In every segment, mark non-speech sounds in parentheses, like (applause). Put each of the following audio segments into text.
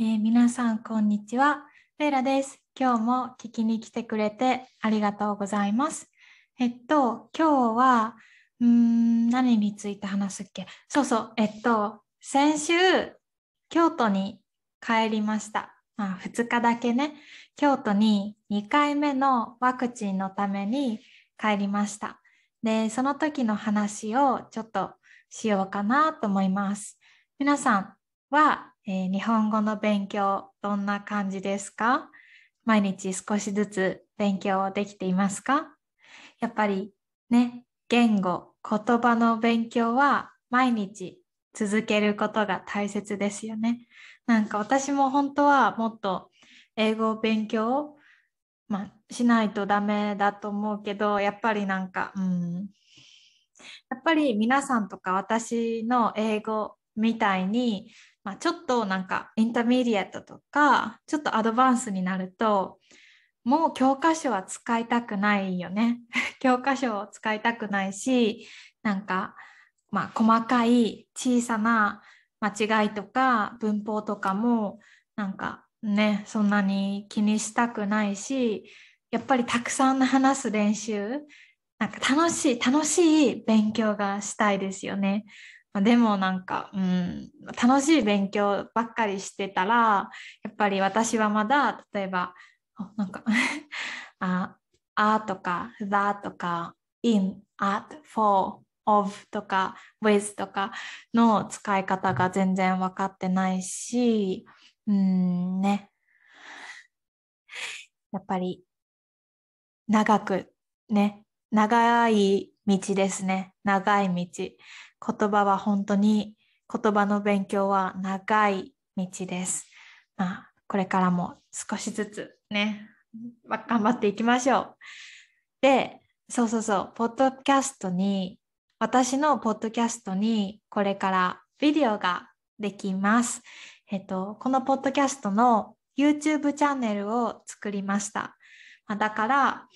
えー、皆さんこんにちはレイラです今日も聞きに来てくれてありがとうございますえっと今日はうん何について話すっけそうそうえっと先週京都に帰りましたまあ、2日だけね京都に2回目のワクチンのために帰りましたでその時の話をちょっとしようかなと思います皆さんはえー、日本語の勉強どんな感じですか毎日少しずつ勉強できていますかやっぱりね、言語、言葉の勉強は毎日続けることが大切ですよね。なんか私も本当はもっと英語勉強を、まあ、しないとダメだと思うけど、やっぱりなんか、うん、やっぱり皆さんとか私の英語みたいにまあ、ちょっとなんかインターメディエットとかちょっとアドバンスになるともう教科書は使いたくないよね (laughs) 教科書を使いたくないしなんかまあ細かい小さな間違いとか文法とかもなんかねそんなに気にしたくないしやっぱりたくさん話す練習なんか楽しい楽しい勉強がしたいですよね。まあ、でもなんか、うん、楽しい勉強ばっかりしてたらやっぱり私はまだ例えばなんか (laughs) あ「あ」とか「だ」とか「in」「at」「for」「of」とか「with」とかの使い方が全然分かってないしうんねやっぱり長くね長い道ですね。長い道。言葉は本当に、言葉の勉強は長い道です。まあ、これからも少しずつね、頑張っていきましょう。で、そうそうそう、ポッドキャストに、私のポッドキャストに、これからビデオができます。えっと、このポッドキャストの YouTube チャンネルを作りました。だから、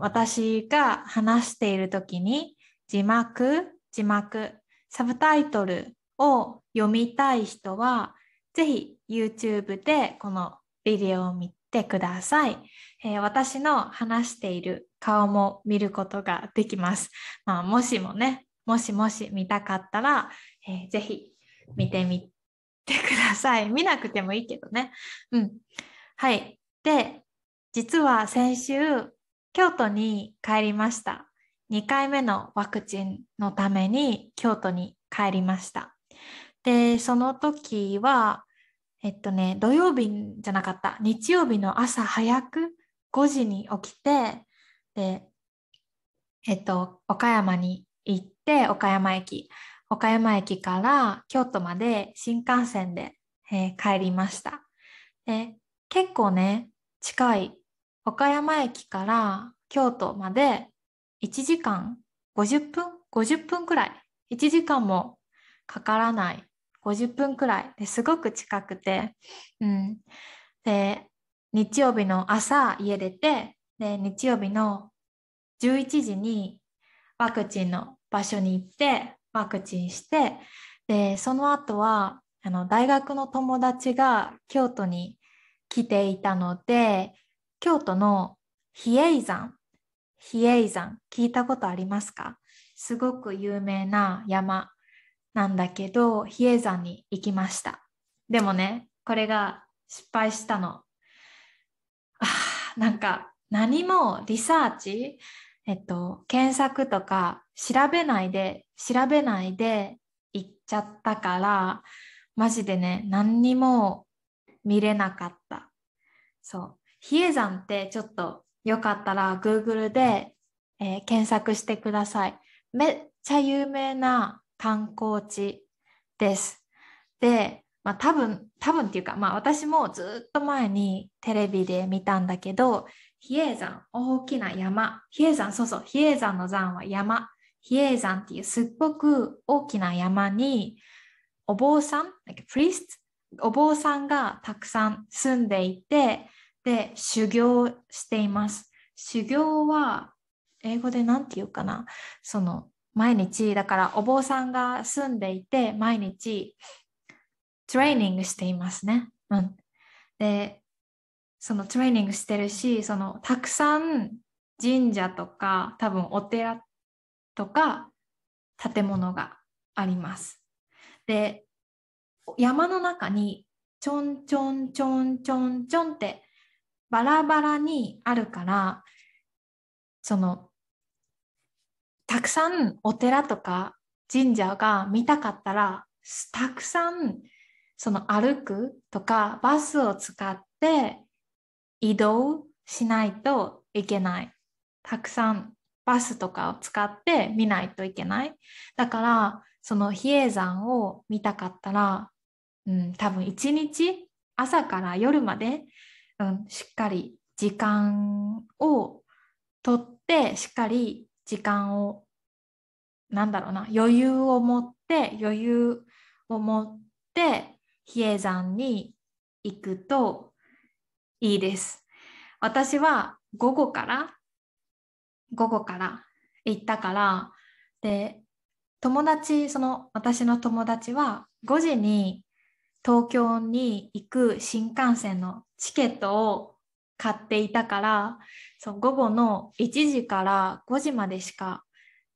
私が話している時に字幕字幕サブタイトルを読みたい人はぜひ YouTube でこのビデオを見てください、えー、私の話している顔も見ることができます、まあ、もしもねもしもし見たかったら、えー、ぜひ見てみてください見なくてもいいけどねうんはいで実は先週京都に帰りました。2回目のワクチンのために京都に帰りました。で、その時は、えっとね、土曜日じゃなかった、日曜日の朝早く5時に起きて、で、えっと、岡山に行って、岡山駅、岡山駅から京都まで新幹線で、えー、帰りました。で、結構ね、近い岡山駅から京都まで1時間50分50分くらい1時間もかからない50分くらいですごく近くて、うん、で日曜日の朝家出てで日曜日の11時にワクチンの場所に行ってワクチンしてでその後はあの大学の友達が京都に来ていたので京都の比叡山比叡山聞いたことありますかすごく有名な山なんだけど比叡山に行きましたでもねこれが失敗したのあなんか何もリサーチえっと検索とか調べないで調べないで行っちゃったからマジでね何にも見れなかったそう比叡山ってちょっとよかったら Google で、えー、検索してください。めっちゃ有名な観光地です。で、まあ、多分多分っていうか、まあ、私もずっと前にテレビで見たんだけど比叡山大きな山比叡山そうそう比叡山の山は山比叡山っていうすっごく大きな山にお坊さんプリストお坊さんがたくさん住んでいてで修行しています。修行は英語で何て言うかなその毎日だからお坊さんが住んでいて毎日トレーニングしていますね。うん、でそのトレーニングしてるしそのたくさん神社とか多分お寺とか建物があります。で山の中にちょんちょんちょんちょんちょんってバラバラにあるからそのたくさんお寺とか神社が見たかったらたくさんその歩くとかバスを使って移動しないといけない。たくさんバスとかを使って見ないといけない。だからその比叡山を見たかったら、うん、多分一日朝から夜までうん、しっかり時間をとってしっかり時間をなんだろうな余裕を持って余裕を持って比叡山に行くといいです。私は午後から午後から行ったからで友達その私の友達は5時に東京に行く新幹線のチケットを買っていたからそ午後の1時から5時までしか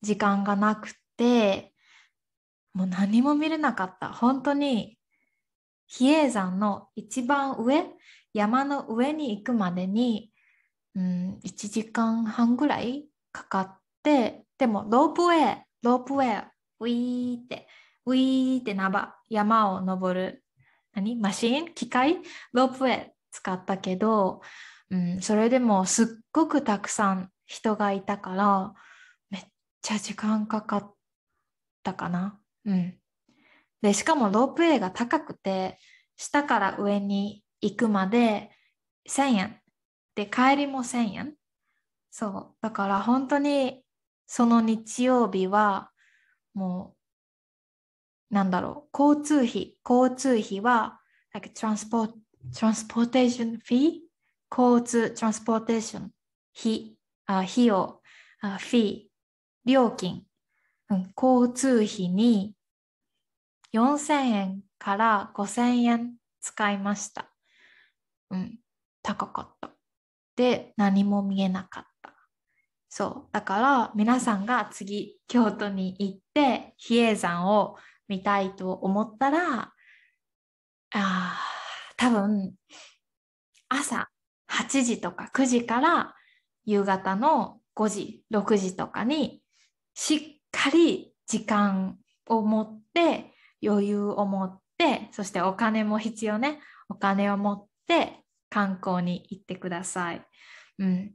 時間がなくてもう何も見れなかった本当に比叡山の一番上山の上に行くまでに、うん、1時間半ぐらいかかってでもロープウェイロープウェイウィーってウィーってなば山を登る何マシン機械ロープウェイ使ったけど、うん、それでもすっごくたくさん人がいたからめっちゃ時間かかったかな。うん、でしかもロープウェイが高くて下から上に行くまで1000円で帰りも1000円そうだから本当にその日曜日はもなんだろう、交通費。交通費は、like transport, transportation fee? 交通、transportation 費、あ費用、あ fee、料金、うん、交通費に4000円から5000円使いました。うん、高かった。で、何も見えなかった。そう。だから、皆さんが次、京都に行って、比叡山を見たいと思ったらあ多分朝8時とか9時から夕方の5時6時とかにしっかり時間を持って余裕を持ってそしてお金も必要ねお金を持って観光に行ってください。うん、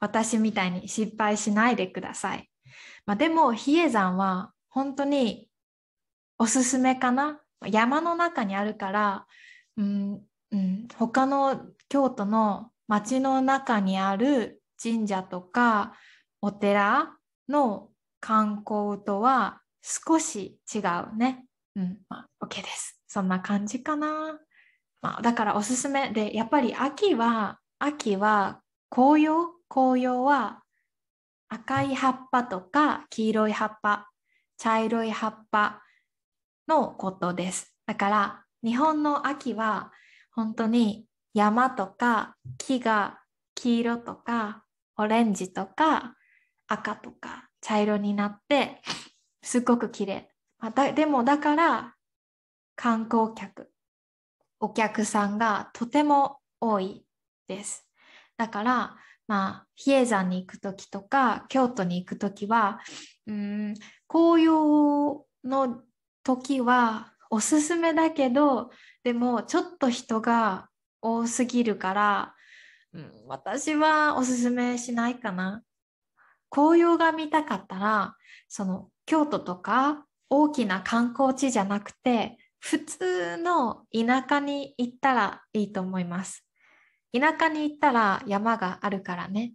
私みたいに失敗しないでください。まあ、でも比叡山は本当におすすめかな山の中にあるから、うんうん、他の京都の町の中にある神社とかお寺の観光とは少し違うね。うん、まあ、OK です。そんな感じかな。まあ、だからおすすめで、やっぱり秋は、秋は紅葉、紅葉は赤い葉っぱとか黄色い葉っぱ、茶色い葉っぱ、のことです。だから日本の秋は本当に山とか木が黄色とかオレンジとか赤とか茶色になってすっごく綺麗またでもだから観光客お客さんがとても多いですだからまあ比叡山に行く時とか京都に行く時はうん紅葉の時はおすすめだけどでもちょっと人が多すぎるから、うん、私はおすすめしないかな。紅葉が見たかったらその京都とか大きな観光地じゃなくて普通の田舎に行ったらいいと思います。田舎に行ったら山があるからね。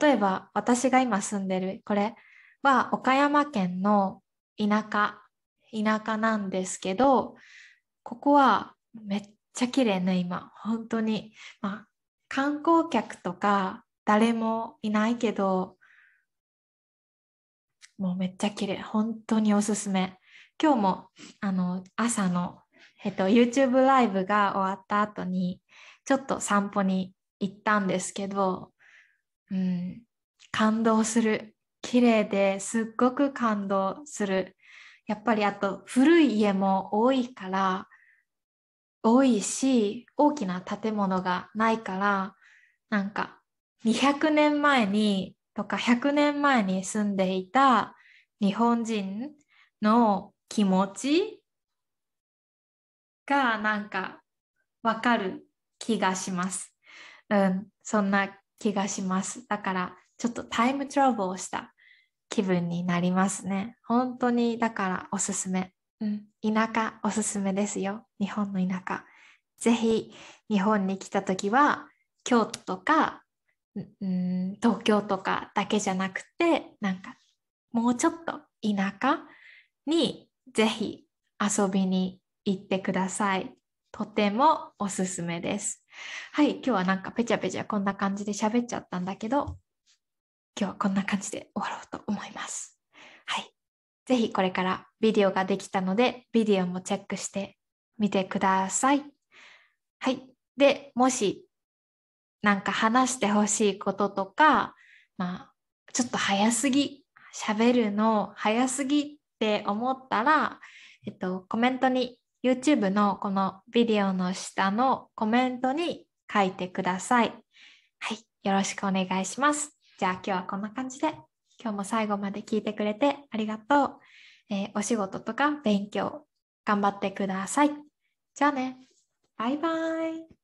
例えば私が今住んでるこれは岡山県の田舎田舎なんですけどここはめっちゃ綺麗ね今本当にまあ観光客とか誰もいないけどもうめっちゃ綺麗本当におすすめ今日もあの朝の、えっと、YouTube ライブが終わった後にちょっと散歩に行ったんですけど、うん、感動する綺麗ですっごく感動するやっぱりあと古い家も多いから多いし大きな建物がないからなんか200年前にとか100年前に住んでいた日本人の気持ちがなんかわかる気がします。うん、そんな気がします。だからちょっとタイムトラブルをした気分になりますね。本当にだからおすすめ。うん、田舎おすすめですよ。日本の田舎。ぜひ日本に来た時は京都とか、うん、東京とかだけじゃなくてなんかもうちょっと田舎にぜひ遊びに行ってください。とてもおすすめです。はい、今日はなんかペチャペチャこんな感じで喋っちゃったんだけど、今日はこんな感じで終わろうと思います。はい。ぜひこれからビデオができたので、ビデオもチェックしてみてください。はい。で、もしなんか話してほしいこととか、まあ、ちょっと早すぎ、喋るの早すぎって思ったら、えっと、コメントに YouTube のこのビデオの下のコメントに書いてください。はい、よろしくお願いします。じゃあ今日はこんな感じで今日も最後まで聞いてくれてありがとう。えー、お仕事とか勉強頑張ってください。じゃあね。バイバイ。